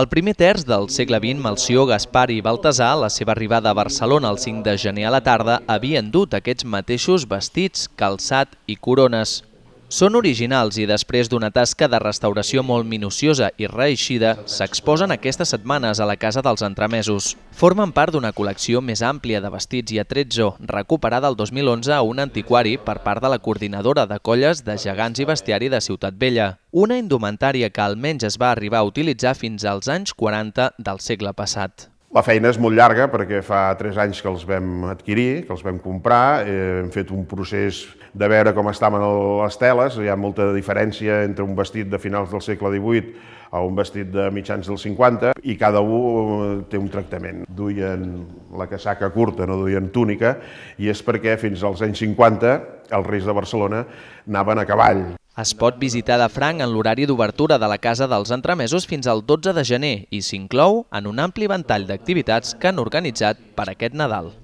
Al primer terç del segle XX, Melcior, Gaspar i Baltasar, a la seva arribada a Barcelona el 5 de gener a la tarda, havien dut aquests mateixos vestits, calçat i corones són originals i després d'una tasca de restauració molt minuciosa i reeixida, s'exposen aquestes setmanes a la Casa dels Entremesos. Formen part d'una col·lecció més àmplia de vestits i atretzo, recuperada el 2011 a un antiquari per part de la coordinadora de colles de gegants i bestiari de Ciutat Vella. Una indumentària que almenys es va arribar a utilitzar fins als anys 40 del segle passat. La feina és molt llarga perquè fa tres anys que els vam adquirir, que els vam comprar, eh, hem fet un procés de veure com estaven les teles, hi ha molta diferència entre un vestit de finals del segle XVIII a un vestit de mitjans del 50 i cada un eh, té un tractament. Duien la casaca curta, no duien túnica, i és perquè fins als anys 50 els reis de Barcelona anaven a cavall. Es pot visitar de franc en l'horari d'obertura de la Casa dels Entremesos fins al 12 de gener i s'inclou en un ampli ventall d'activitats que han organitzat per aquest Nadal.